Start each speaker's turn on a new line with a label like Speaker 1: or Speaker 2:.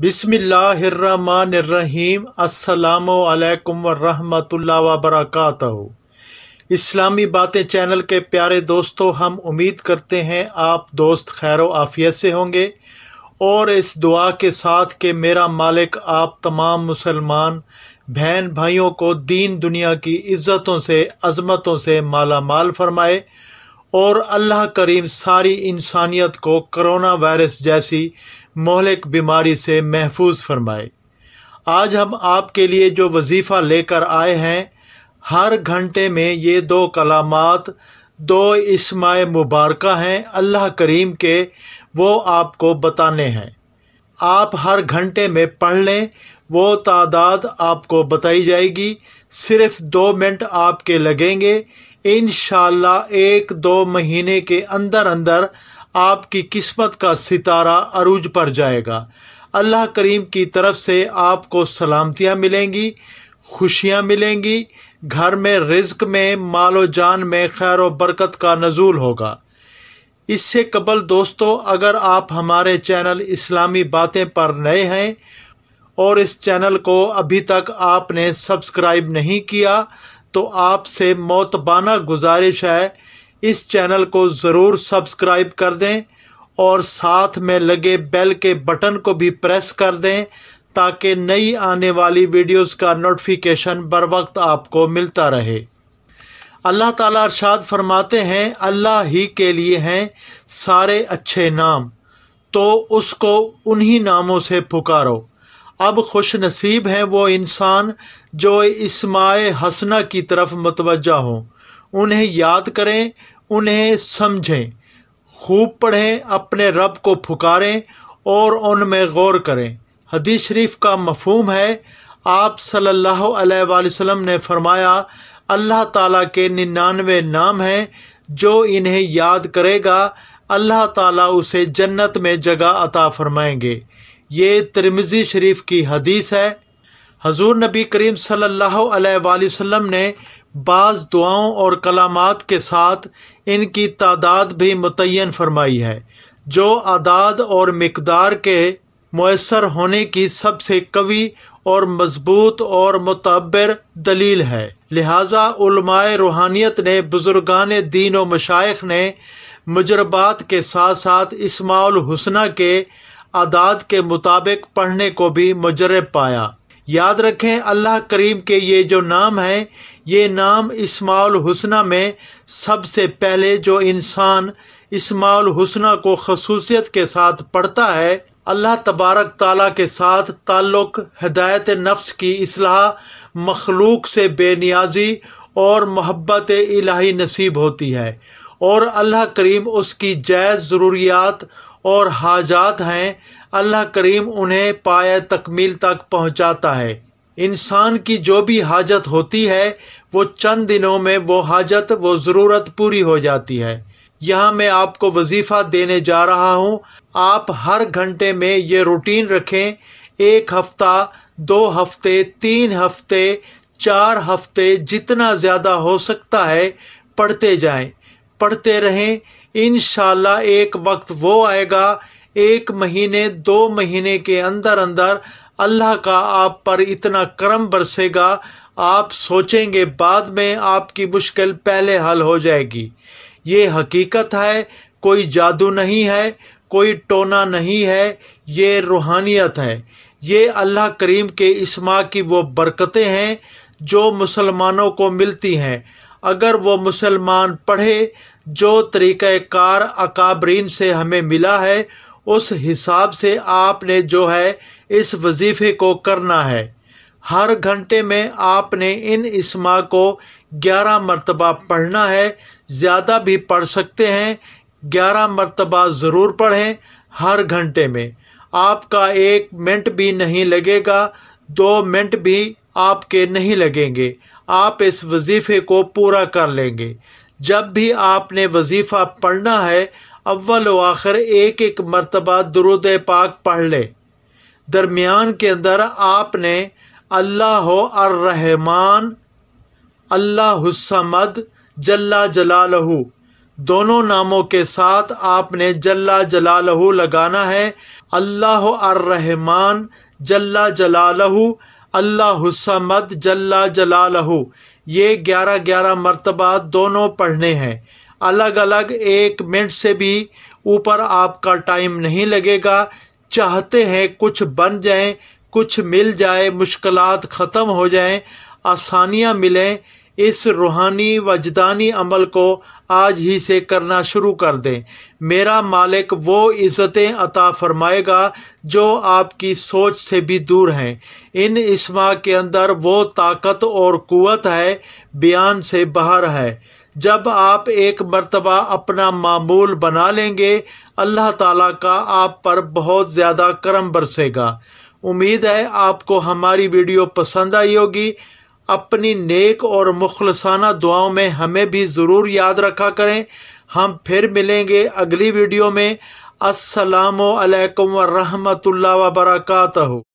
Speaker 1: बिसमीम् अल्लाम वरहमतुल्ला वबरकत इस्लामी बातें चैनल के प्यारे दोस्तों हम उम्मीद करते हैं आप दोस्त खैर आफियत से होंगे और इस दुआ के साथ के मेरा मालिक आप तमाम मुसलमान बहन भाइयों को दीन दुनिया की इज़्ज़तों से अजमतों से माला माल फरमाए और अल्लाह करीम सारी इंसानियत को करोना वायरस जैसी मोहलिक बीमारी से महफूज फरमाए आज हम आपके लिए जो वजीफ़ा लेकर आए हैं हर घंटे में ये दो कलामात दो इसमाय मुबारक हैं अल्लाह करीम के वो आपको बताने हैं आप हर घंटे में पढ़ लें वो तादाद आपको बताई जाएगी सिर्फ दो मिनट आपके लगेंगे इन एक दो महीने के अंदर अंदर आपकी किस्मत का सितारा अरूज पर जाएगा अल्लाह करीम की तरफ से आपको सलामतियाँ मिलेंगी खुशियाँ मिलेंगी घर में रिज्क में मालो जान में खैर व बरकत का नजूल होगा इससे कबल दोस्तों अगर आप हमारे चैनल इस्लामी बातें पर नए हैं और इस चैनल को अभी तक आपने सब्सक्राइब नहीं किया तो आपसे मौतबाना गुजारिश है इस चैनल को ज़रूर सब्सक्राइब कर दें और साथ में लगे बेल के बटन को भी प्रेस कर दें ताकि नई आने वाली वीडियोस का नोटिफिकेशन बर वक्त आपको मिलता रहे अल्लाह ताला अरशाद फरमाते हैं अल्लाह ही के लिए हैं सारे अच्छे नाम तो उसको उन्हीं नामों से पुकारो अब खुश नसीब हैं वो इंसान जो इसमाय हसना की तरफ मतवजा हों उन्हें याद करें उन्हें समझें खूब पढ़ें अपने रब को पुकारें और उनमें गौर करें हदीस शरीफ का मफहम है आप सल्लल्लाहु अलैहि वसल्लम ने फरमाया अल्लाह ताला के निन्यानवे नाम हैं जो इन्हें याद करेगा अल्लाह ताला उसे जन्नत में जगह अता फरमाएंगे ये तिरमिज़ी शरीफ की हदीस है हजूर नबी करीम सल्लल्लाहु अलैहि वसल्लम ने बाज़ दुआओं और कलामात के साथ इनकी तादाद भी मुतन फरमाई है जो आदाद और मकदार के मैसर होने की सबसे कवी और मजबूत और मतबर दलील है लिहाजा रूहानियत ने बुजुर्गान दीन व मशाइ ने तजर्बात के साथ साथ इसमाउल हुसना के आदाद के मुताबिक पढ़ने को भी मुजरब पाया याद रखें अल्लाह करीम के ये जो नाम है ये नाम इसमाउल हुसना में सबसे पहले जो इंसान इसमाउल हुसना को खसूसियत के साथ पढ़ता है अल्लाह तबारक ताला के साथ ताल्लुक़ हदायत नफ्स की असलाह मखलूक से बेनियाजी और मोहब्बत इलाही नसीब होती है और अल्लाह करीम उसकी जायज़ ज़रूरियात और हाजात हैं अल्लाह करीम उन्हें पाया तकमील तक पहुंचाता है इंसान की जो भी हाजत होती है वो चंद दिनों में वो हाजत वो ज़रूरत पूरी हो जाती है यहाँ मैं आपको वजीफ़ा देने जा रहा हूँ आप हर घंटे में ये रूटीन रखें एक हफ्ता दो हफ्ते तीन हफ्ते चार हफ्ते जितना ज़्यादा हो सकता है पढ़ते जाएं, पढ़ते रहें इन एक वक्त वो आएगा एक महीने दो महीने के अंदर अंदर अल्लाह का आप पर इतना करम बरसेगा आप सोचेंगे बाद में आपकी मुश्किल पहले हल हो जाएगी ये हकीकत है कोई जादू नहीं है कोई टोना नहीं है ये रूहानियत है ये अल्लाह करीम के इसमा की वो बरकतें हैं जो मुसलमानों को मिलती हैं अगर वो मुसलमान पढ़े जो तरीक़ार अकाबरीन से हमें मिला है उस हिसाब से आपने जो है इस वजीफ़े को करना है हर घंटे में आपने इन इसमा को ग्यारह मरतबा पढ़ना है ज़्यादा भी पढ़ सकते हैं ग्यारह मरतबा ज़रूर पढ़ें हर घंटे में आपका एक मिनट भी नहीं लगेगा दो मिनट भी आपके नहीं लगेंगे आप इस वजीफ़े को पूरा कर लेंगे जब भी आपने वजीफ़ा पढ़ना है अव्वल व आखिर एक एक मरतबा दुरुद पाक पढ़ ले दरमियान के अंदर आपने अल्लाह अर्रहमान अल्लाहमद जल्ला जलालहू दोनों नामों के साथ आपने जल्ला जलालहू लगाना है अल्लाह अर्रहमान जल्ला जलालहू अल्लाहमद जल्ला जलालहू ये ग्यारह ग्यारह मरतबा दोनों पढ़ने हैं अलग अलग एक मिनट से भी ऊपर आपका टाइम नहीं लगेगा चाहते हैं कुछ बन जाएं कुछ मिल जाए मुश्किलात ख़त्म हो जाएं आसानियां मिलें इस रूहानी वजदानी अमल को आज ही से करना शुरू कर दें मेरा मालिक वो इज़्ज़तें अता फरमाएगा जो आपकी सोच से भी दूर हैं इन इसमा के अंदर वो ताकत और कुत है बयान से बाहर है जब आप एक मर्तबा अपना मामूल बना लेंगे अल्लाह ताला का आप पर बहुत ज़्यादा करम बरसेगा उम्मीद है आपको हमारी वीडियो पसंद आई होगी अपनी नेक और मुखलसाना दुआओं में हमें भी ज़रूर याद रखा करें हम फिर मिलेंगे अगली वीडियो में असलकम वरहमल वर्का